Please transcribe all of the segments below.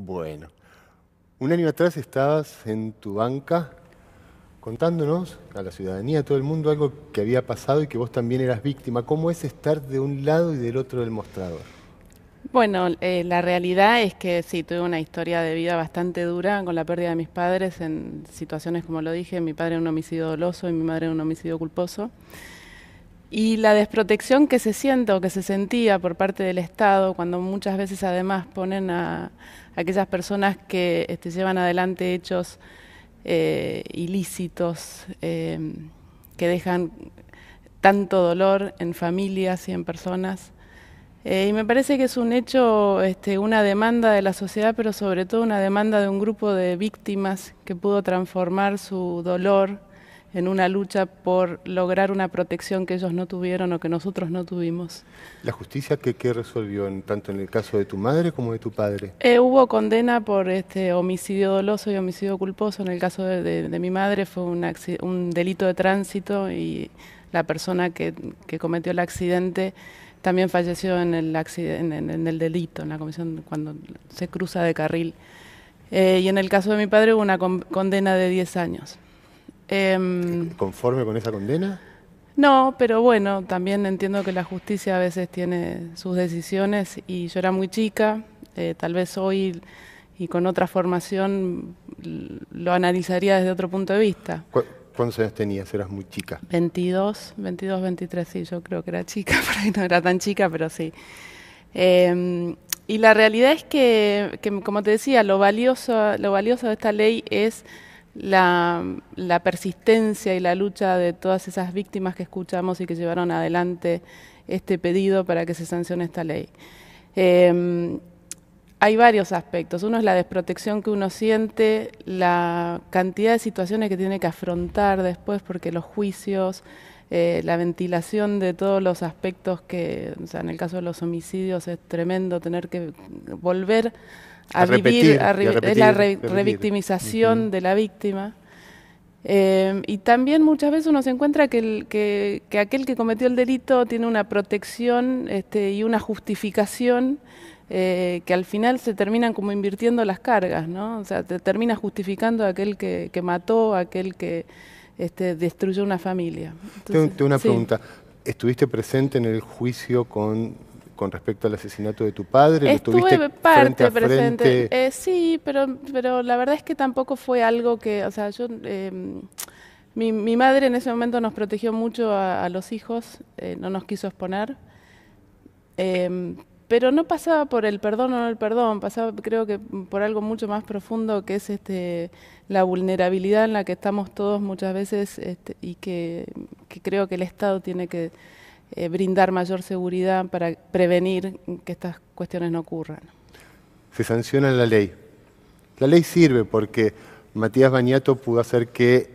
Bueno, un año atrás estabas en tu banca contándonos a la ciudadanía, a todo el mundo, algo que había pasado y que vos también eras víctima. ¿Cómo es estar de un lado y del otro del mostrador? Bueno, eh, la realidad es que sí, tuve una historia de vida bastante dura con la pérdida de mis padres en situaciones, como lo dije, mi padre un homicidio doloso y mi madre un homicidio culposo. Y la desprotección que se siente o que se sentía por parte del Estado, cuando muchas veces además ponen a, aquellas personas que este, llevan adelante hechos eh, ilícitos, eh, que dejan tanto dolor en familias y en personas. Eh, y me parece que es un hecho, este, una demanda de la sociedad, pero sobre todo una demanda de un grupo de víctimas que pudo transformar su dolor en una lucha por lograr una protección que ellos no tuvieron o que nosotros no tuvimos. ¿La justicia qué, resolvió en, tanto en el caso de tu madre como de tu padre? Eh, hubo condena por este homicidio doloso y homicidio culposo. En el caso de, mi madre fue un, delito de tránsito y la persona que, cometió el accidente también falleció en el, en, el delito, en la comisión cuando se cruza de carril. Eh, y en el caso de mi padre hubo una condena de 10 años. Em, ¿Conforme con esa condena? No, pero bueno, también entiendo que la justicia a veces tiene sus decisiones y yo era muy chica, eh, tal vez hoy y con otra formación lo analizaría desde otro punto de vista. ¿Cuántos años tenías? ¿Eras muy chica? 22, 22, 23, sí, yo creo que era chica, por ahí no era tan chica, pero sí. Em, y la realidad es que, como te decía, lo valioso, lo valioso de esta ley es la, persistencia y la lucha de todas esas víctimas que escuchamos y que llevaron adelante este pedido para que se sancione esta ley. Em, hay varios aspectos. Uno es la desprotección que uno siente, la cantidad de situaciones que tiene que afrontar después, porque los juicios, eh, la ventilación de todos los aspectos que, o sea, en el caso de los homicidios es tremendo tener que volver a, a es la revictimización de la víctima. Eh, y también muchas veces uno se encuentra que, que, aquel que cometió el delito tiene una protección este, y una justificación eh, que al final se terminan como invirtiendo las cargas, ¿no? O sea, te termina justificando a aquel que, que mató, a aquel que este, destruyó una familia. tengo, una pregunta. ¿Estuviste presente en el juicio con con respecto al asesinato de tu padre? Estuve parte frente a frente? Eh, sí, pero, pero la verdad es que tampoco fue algo que, o sea, yo... Em, mi, mi, madre en ese momento nos protegió mucho a, los hijos, eh, no nos quiso exponer, em, pero no pasaba por el perdón o no el perdón, pasaba creo que mm, por algo mucho más profundo que es este, la vulnerabilidad en la que estamos todos muchas veces este, y que creo que el Estado tiene que eh, brindar mayor seguridad para prevenir que estas cuestiones no ocurran. Se sanciona la ley. La ley sirve porque Matías Bañato pudo hacer que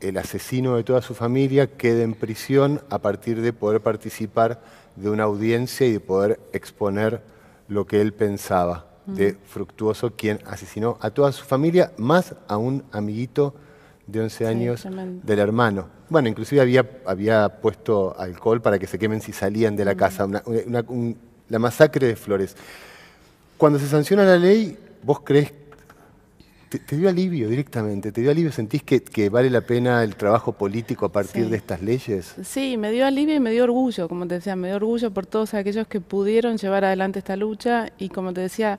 el asesino de toda su familia quede en prisión a partir de poder participar de una audiencia y de poder exponer lo que él pensaba de Fructuoso, quien asesinó a toda su familia, más a un amiguito de 11 años del hermano. Bueno, inclusive había, había puesto alcohol para que se quemen si salían de la casa, la masacre de Flores. Cuando se sanciona la ley, vos crees, te, dio alivio directamente, te dio alivio, sentís que, vale la pena el trabajo político a partir de estas leyes. Sí, me dio alivio y me dio orgullo, como te decía, me dio orgullo por todos aquellos que pudieron llevar adelante esta lucha y como te decía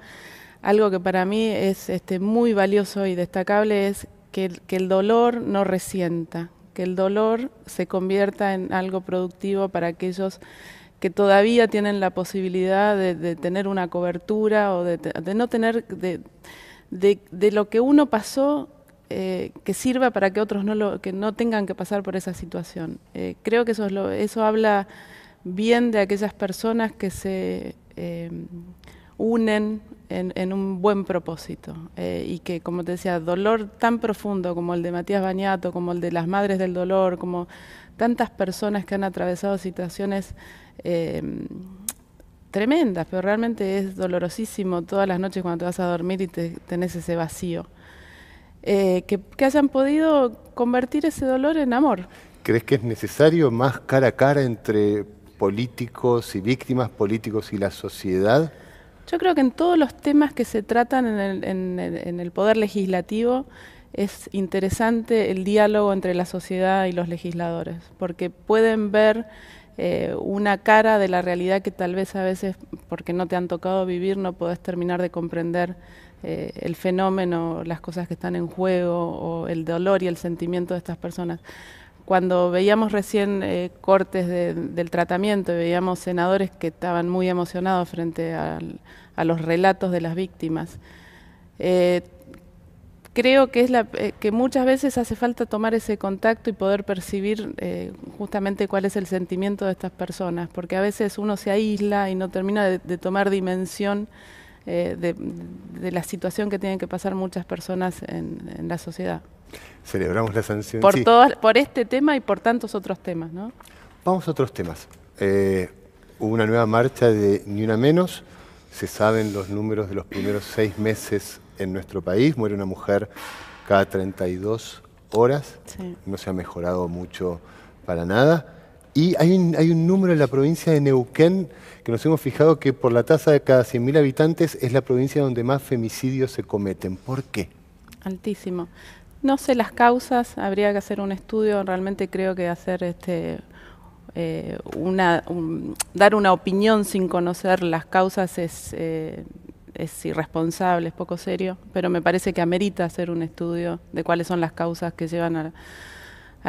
algo que para mí es este, muy valioso y destacable es que, el dolor no resienta, que el dolor se convierta en algo productivo para aquellos que todavía tienen la posibilidad de, tener una cobertura o de, no tener, de, lo que uno pasó, eh, que sirva para que otros no, lo, que no tengan que pasar por esa situación. Eh, creo que eso, eso habla bien de aquellas personas que se... Eh, unen en, un buen propósito. Eh, y que, como te decía, dolor tan profundo como el de Matías Bañato, como el de las Madres del Dolor, como tantas personas que han atravesado situaciones em, tremendas, pero realmente es dolorosísimo todas las noches cuando te vas a dormir y te, tenés ese vacío. Eh, que, hayan podido convertir ese dolor en amor. ¿Crees que es necesario más cara a cara entre políticos y víctimas, políticos y la sociedad? Yo creo que en todos los temas que se tratan en el, poder legislativo es interesante el diálogo entre la sociedad y los legisladores, porque pueden ver eh, una cara de la realidad que tal vez a veces, porque no te han tocado vivir, no podés terminar de comprender eh, el fenómeno, las cosas que están en juego o el dolor y el sentimiento de estas personas cuando veíamos recién eh, cortes del tratamiento y veíamos senadores que estaban muy emocionados frente a los relatos de las víctimas, eh, creo que, es eh, que muchas veces hace falta tomar ese contacto y poder percibir justamente cuál es el sentimiento de estas personas, porque a veces uno se aísla y no termina de, tomar dimensión. De, la situación que tienen que pasar muchas personas en la sociedad. Celebramos la sanción. Por, por este tema y por tantos otros temas, ¿no? Vamos a otros temas. hubo eh, una nueva marcha de Ni Una Menos. Se saben los números de los primeros seis meses en nuestro país. Muere una mujer cada 32 horas. No se ha mejorado mucho para nada. Y hay un, hay un, número en la provincia de Neuquén que nos hemos fijado que por la tasa de cada 100.000 habitantes es la provincia donde más femicidios se cometen. ¿Por qué? Altísimo. No sé las causas, habría que hacer un estudio, realmente creo que hacer este eh, una, dar una opinión sin conocer las causas es, eh, es irresponsable, es poco serio, pero me parece que amerita hacer un estudio de cuáles son las causas que llevan a,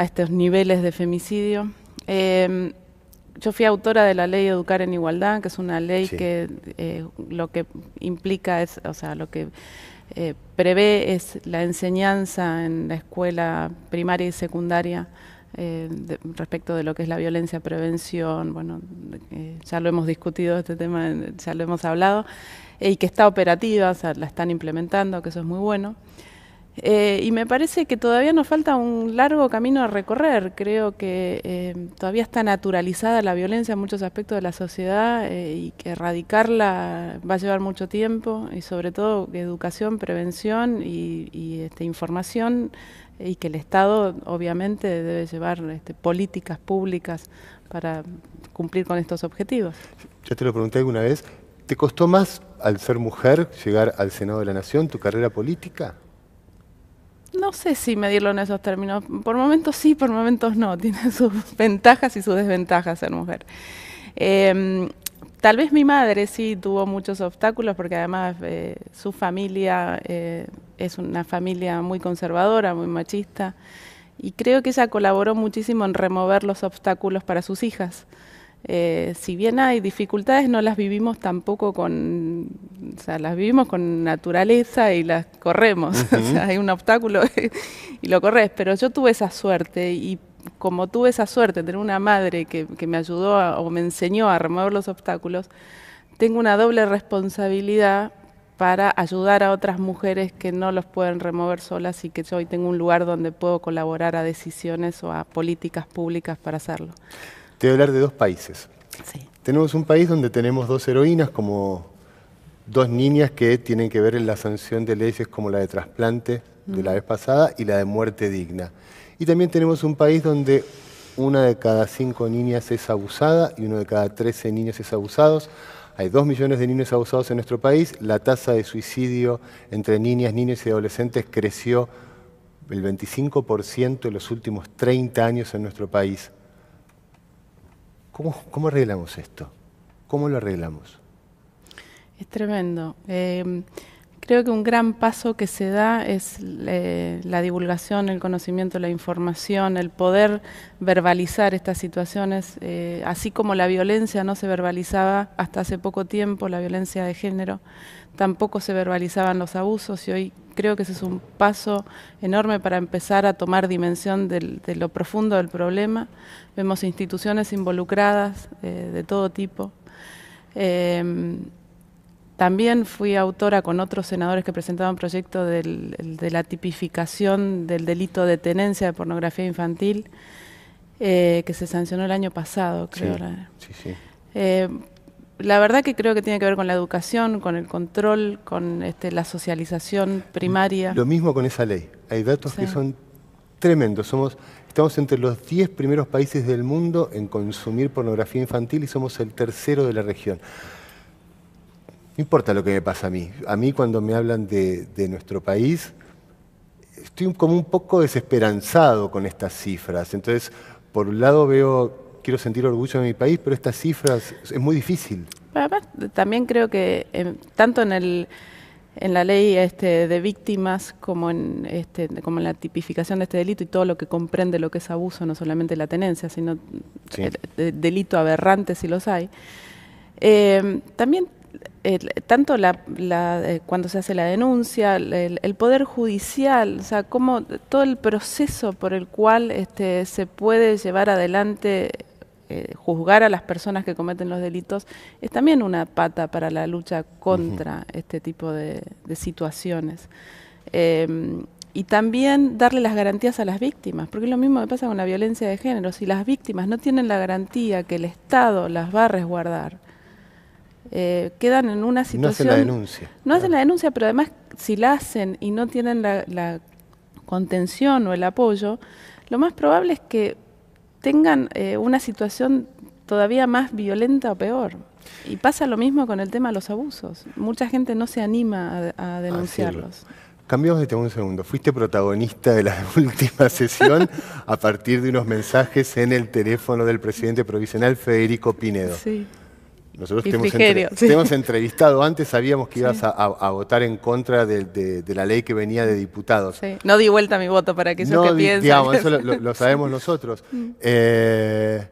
estos niveles de femicidio. Em, yo fui autora de la ley Educar en Igualdad, que es una ley que eh, lo que implica es, o sea, lo que eh, prevé es la enseñanza en la escuela primaria y secundaria eh, respecto de lo que es la violencia, prevención, bueno, eh, ya lo hemos discutido este tema, ya lo hemos hablado, y que está operativa, la están implementando, que eso es muy bueno. Eh, y me parece que todavía nos falta un largo camino a recorrer. Creo que eh, todavía está naturalizada la violencia en muchos aspectos de la sociedad eh, y que erradicarla va a llevar mucho tiempo y sobre todo educación, prevención y, este, información y que el Estado obviamente debe llevar este, políticas públicas para cumplir con estos objetivos. Ya te lo pregunté alguna vez, ¿te costó más al ser mujer llegar al Senado de la Nación tu carrera política? no sé si medirlo en esos términos. Por momentos sí, por momentos no. Tiene sus ventajas y sus desventajas ser mujer. Em, tal vez mi madre sí tuvo muchos obstáculos porque además eh, su familia eh, es una familia muy conservadora, muy machista. Y creo que ella colaboró muchísimo en remover los obstáculos para sus hijas. Eh, si bien hay dificultades, no las vivimos tampoco con, o sea, las vivimos con naturaleza y las corremos. o sea, hay un obstáculo y lo corres. Pero yo tuve esa suerte y como tuve esa suerte de tener una madre que, me ayudó o me enseñó a remover los obstáculos, tengo una doble responsabilidad para ayudar a otras mujeres que no los pueden remover solas y que yo hoy tengo un lugar donde puedo colaborar a decisiones o a políticas públicas para hacerlo. Te voy a hablar de dos países. Tenemos un país donde tenemos dos heroínas como dos niñas que tienen que ver en la sanción de leyes como la de trasplante de la vez pasada y la de muerte digna. Y también tenemos un país donde una de cada cinco niñas es abusada y uno de cada trece niños es abusados. Hay dos millones de niños abusados en nuestro país. La tasa de suicidio entre niñas, niños y adolescentes creció el 25% en los últimos 30 años en nuestro país. ¿Cómo, arreglamos esto? ¿Cómo lo arreglamos? Es tremendo. Em, creo que un gran paso que se da es eh, la divulgación, el conocimiento, la información, el poder verbalizar estas situaciones, eh, así como la violencia no se verbalizaba hasta hace poco tiempo, la violencia de género, tampoco se verbalizaban los abusos y hoy creo que ese es un paso enorme para empezar a tomar dimensión de lo profundo del problema. Vemos instituciones involucradas eh, de todo tipo. Em, también fui autora con otros senadores que presentaban proyectos de la tipificación del delito de tenencia de pornografía infantil, eh, que se sancionó el año pasado, creo. sí, sí. Eh, la verdad que creo que tiene que ver con la educación, con el control, con este, la socialización primaria. Lo mismo con esa ley. Hay datos que son tremendos. Somos, estamos entre los 10 primeros países del mundo en consumir pornografía infantil y somos el tercero de la región. No importa lo que me pasa a mí. A mí cuando me hablan de, de nuestro país, estoy como un poco desesperanzado con estas cifras. Entonces, por un lado veo quiero sentir orgullo de mi país, pero estas cifras es muy difícil. también creo que tanto en el en la ley este, de víctimas como en este, como la tipificación de este delito y todo lo que comprende lo que es abuso, no solamente la tenencia, sino el, eh, delito aberrante si los hay. Eh, también eh, tanto la, cuando se hace la denuncia, el, poder judicial, o sea, todo el proceso por el cual este, se puede llevar adelante eh, juzgar a las personas que cometen los delitos es también una pata para la lucha contra este tipo de, situaciones. Em, y también darle las garantías a las víctimas, porque es lo mismo que pasa con la violencia de género. Si las víctimas no tienen la garantía que el Estado las va a resguardar, eh, quedan en una situación... No hacen la denuncia. No hacen la denuncia, pero además si la hacen y no tienen la contención o el apoyo, lo más probable es que tengan eh, una situación todavía más violenta o peor. Y pasa lo mismo con el tema de los abusos. Mucha gente no se anima a, denunciarlos. Cambiamos de tema un segundo. Fuiste protagonista de la última sesión a partir de unos mensajes en el teléfono del presidente provisional Federico Pinedo. Sí. Nosotros te, hemos entrevistado antes, sabíamos que ibas a, votar en contra de, la ley que venía de diputados. No di vuelta mi voto para que no, te que Digamos, lo, sabemos nosotros. Mm. Eh,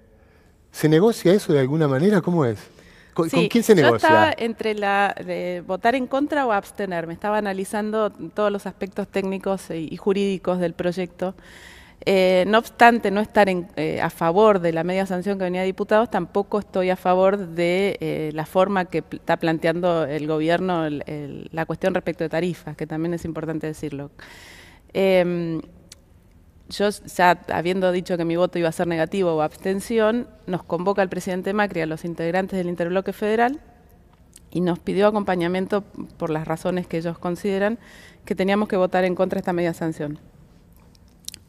¿Se negocia eso de alguna manera? ¿Cómo es? ¿Con, quién se negocia? Yo estaba entre votar en contra o abstenerme. Estaba analizando todos los aspectos técnicos y jurídicos del proyecto. Eh, no obstante no estar eh, a favor de la media sanción que venía de diputados, tampoco estoy a favor de eh, la forma que está planteando el gobierno la cuestión respecto de tarifas, que también es importante decirlo. Em, yo ya habiendo dicho que mi voto iba a ser negativo o abstención, nos convoca el presidente Macri a los integrantes del interbloque federal y nos pidió acompañamiento por las razones que ellos consideran que teníamos que votar en contra de esta media sanción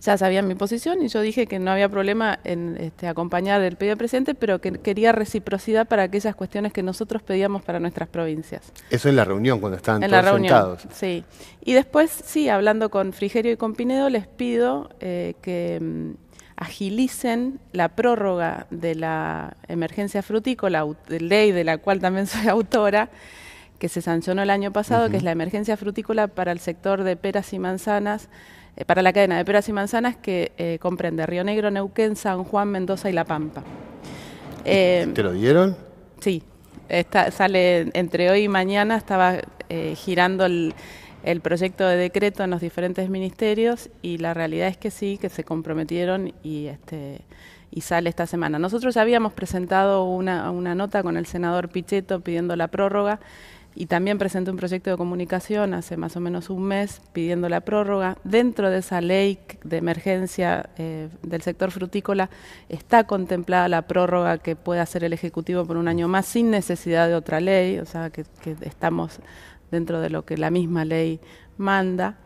ya sabían mi posición y yo dije que no había problema en este, acompañar el pedido Presidente, pero que quería reciprocidad para aquellas cuestiones que nosotros pedíamos para nuestras provincias. Eso en la reunión, cuando estaban todos Sí. Y después, sí, hablando con Frigerio y con Pinedo, les pido eh, que mm, agilicen la prórroga de la emergencia frutícola, ley de la cual también soy autora, que se sancionó el año pasado, que es la emergencia frutícola para el sector de peras y manzanas eh, para la cadena de peras y manzanas que eh, comprende Río Negro, Neuquén, San Juan, Mendoza y La Pampa. ¿Te eh, lo dieron? Sí, sale entre hoy y mañana, estaba girando el, proyecto de decreto en los diferentes ministerios y la realidad es que sí, que se comprometieron y, este, sale esta semana. Nosotros ya habíamos presentado una, una nota con el senador Pichetto pidiendo la prórroga y también presenté un proyecto de comunicación hace más o menos un mes pidiendo la prórroga. Dentro de esa ley de emergencia eh, del sector frutícola está contemplada la prórroga que puede hacer el Ejecutivo por un año más sin necesidad de otra ley, o sea que, estamos dentro de lo que la misma ley manda.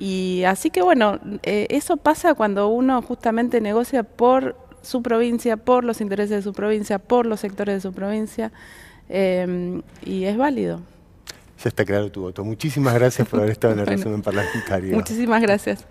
Y así que bueno, eh, eso pasa cuando uno justamente negocia por su provincia, por los intereses de su provincia, por los sectores de su provincia. Em, y es válido. Ya está claro tu voto. Muchísimas gracias por haber estado en el resumen parlamentario. Muchísimas gracias.